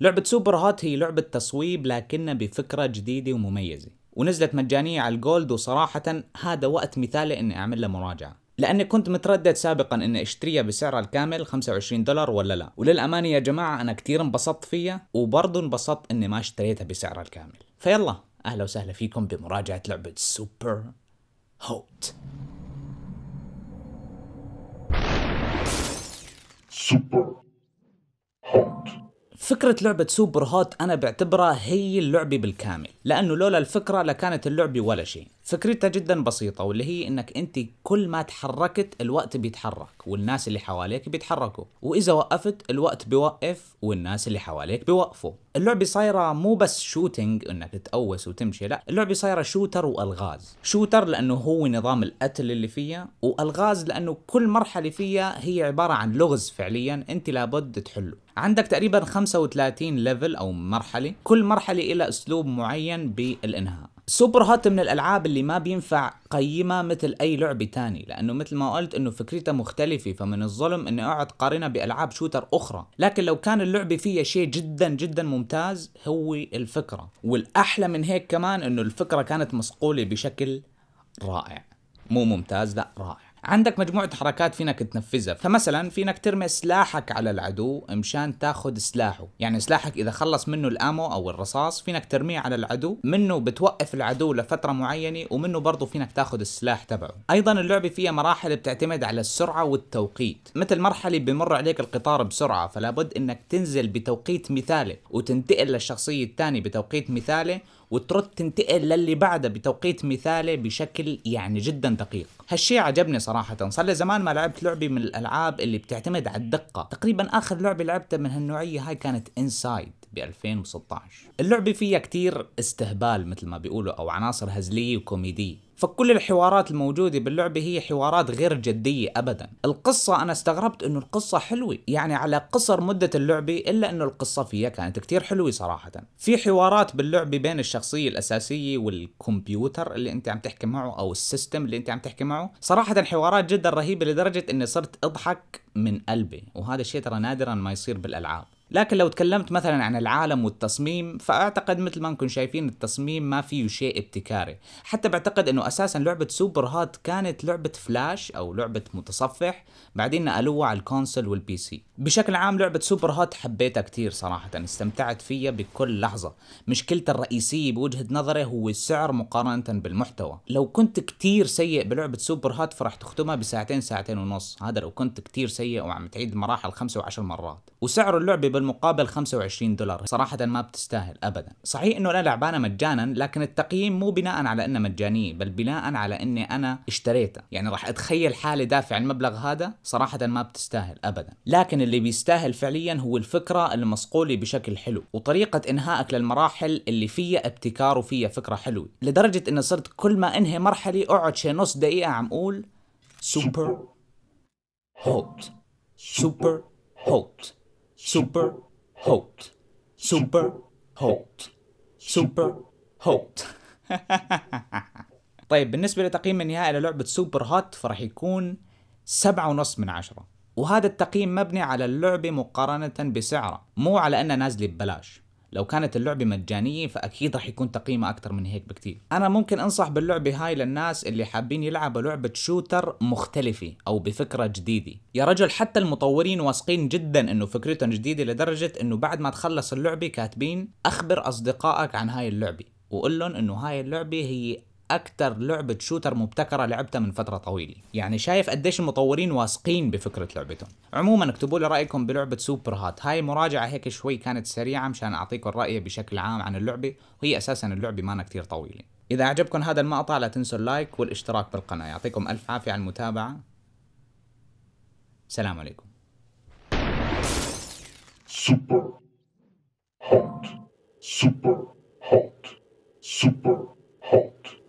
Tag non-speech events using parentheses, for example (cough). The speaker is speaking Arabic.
لعبة سوبر هات هي لعبة تصويب لكنها بفكرة جديدة ومميزة ونزلت مجانية على الجولد وصراحة هذا وقت مثالي اني اعمل لها مراجعة لاني كنت متردد سابقا اني اشتريها بسعرها الكامل 25 دولار ولا لا وللامانة يا جماعة انا كتير انبسطت فيها وبرضه انبسطت اني ما اشتريتها بسعرها الكامل فيلا اهلا وسهلا فيكم بمراجعة لعبة سوبر هوت سوبر هوت فكرة لعبة سوبر هوت أنا بعتبرها هي اللعبة بالكامل لأنه لولا الفكرة لكانت اللعبة ولا شيء فكرتها جدا بسيطة واللي هي انك انت كل ما تحركت الوقت بيتحرك والناس اللي حواليك بيتحركوا واذا وقفت الوقت بيوقف والناس اللي حواليك بيوقفوا اللعبة صايرة مو بس شوتينج انك تقوس وتمشي لا اللعبة صايرة شوتر والغاز شوتر لانه هو نظام القتل اللي فيها والغاز لانه كل مرحلة فيها هي عبارة عن لغز فعليا انت لابد تحله عندك تقريبا 35 ليفل او مرحله كل مرحله لها اسلوب معين بالانهاء سوبر هات من الالعاب اللي ما بينفع قيمها مثل اي لعبه تاني لانه مثل ما قلت انه فكرتها مختلفه فمن الظلم اني اقعد قارنها بالعاب شوتر اخرى لكن لو كان اللعبه فيها شيء جدا جدا ممتاز هو الفكره والاحلى من هيك كمان انه الفكره كانت مصقوله بشكل رائع مو ممتاز لا رائع عندك مجموعة حركات فينك تنفذها فمثلا فينك ترمي سلاحك على العدو مشان تاخذ سلاحه يعني سلاحك إذا خلص منه الآمو أو الرصاص فينك ترميه على العدو منه بتوقف العدو لفترة معينة ومنه برضه فينك تاخذ السلاح تبعه أيضا اللعبة فيها مراحل بتعتمد على السرعة والتوقيت مثل مرحلة بمر عليك القطار بسرعة فلابد إنك تنزل بتوقيت مثالي وتنتقل للشخصية الثانية بتوقيت مثالي وترد تنتقل للي بعده بتوقيت مثالي بشكل يعني جدا دقيق هالشي عجبني صراحة صار لي زمان ما لعبت لعبة من الألعاب اللي بتعتمد على الدقة تقريبا آخر لعبة لعبتها من هالنوعية هاي كانت انسايد ب 2016 اللعبة فيها كتير استهبال مثل ما بيقولوا أو عناصر هزلية وكوميدية فكل الحوارات الموجودة باللعبة هي حوارات غير جدية أبدا القصة أنا استغربت أنه القصة حلوة يعني على قصر مدة اللعبة إلا أنه القصة فيها كانت كتير حلوة صراحة في حوارات باللعبة بين الشخصية الأساسية والكمبيوتر اللي أنت عم تحكي معه أو السيستم اللي أنت عم تحكي معه صراحة حوارات جدا رهيبة لدرجة أني صرت أضحك من قلبي وهذا الشيء ترى نادرا ما يصير بالألعاب لكن لو تكلمت مثلا عن العالم والتصميم فاعتقد مثل ما انكم شايفين التصميم ما فيه شيء ابتكاري حتى بعتقد انه اساسا لعبه سوبر هات كانت لعبه فلاش او لعبه متصفح بعدين نقلوها على الكونسل والبي سي بشكل عام لعبه سوبر هات حبيتها كثير صراحه استمتعت فيها بكل لحظه مشكلتها الرئيسيه بوجهه نظري هو السعر مقارنه بالمحتوى لو كنت كثير سيء بلعبه سوبر هات فرح تختمها بساعتين ساعتين ونص هذا لو كنت كثير سيء وعم تعيد المراحل خمسة وعشر مرات وسعر اللعبه بالمقابل 25 دولار صراحة ما بتستاهل أبدا صحيح أنه أنا لعبانة مجانا لكن التقييم مو بناء على أنها مجانية بل بناء على أني أنا اشتريتها يعني راح أتخيل حالي دافع المبلغ هذا صراحة ما بتستاهل أبدا لكن اللي بيستاهل فعليا هو الفكرة المصقولة بشكل حلو وطريقة إنهائك للمراحل اللي فيها ابتكار وفيها فكرة حلوة لدرجة أني صرت كل ما أنهي مرحلة أقعد شي نص دقيقة عم أقول سوبر هوت سوبر هوت super hot super hot super hot (laughs) طيب بالنسبة لتقييم النهائي للعبة سوبر هوت فراح يكون سبعة ونص من عشرة وهذا التقييم مبني على اللعبة مقارنة بسعرها مو على أنها نازلة ببلاش لو كانت اللعبة مجانية فأكيد رح يكون تقييمها أكثر من هيك بكتير أنا ممكن أنصح باللعبة هاي للناس اللي حابين يلعبوا لعبة شوتر مختلفة أو بفكرة جديدة يا رجل حتى المطورين واثقين جدا أنه فكرتهم جديدة لدرجة أنه بعد ما تخلص اللعبة كاتبين أخبر أصدقائك عن هاي اللعبة وقول لهم انه هاي اللعبه هي اكثر لعبه شوتر مبتكره لعبتها من فتره طويله يعني شايف قديش المطورين واثقين بفكره لعبتهم عموما اكتبوا لي رايكم بلعبه سوبر هات هاي مراجعه هيك شوي كانت سريعه مشان اعطيكم الراي بشكل عام عن اللعبه وهي اساسا اللعبه مانا كثير طويله اذا عجبكم هذا المقطع لا تنسوا اللايك والاشتراك بالقناه يعطيكم الف عافيه على المتابعه سلام عليكم سوبر hot super hot super hot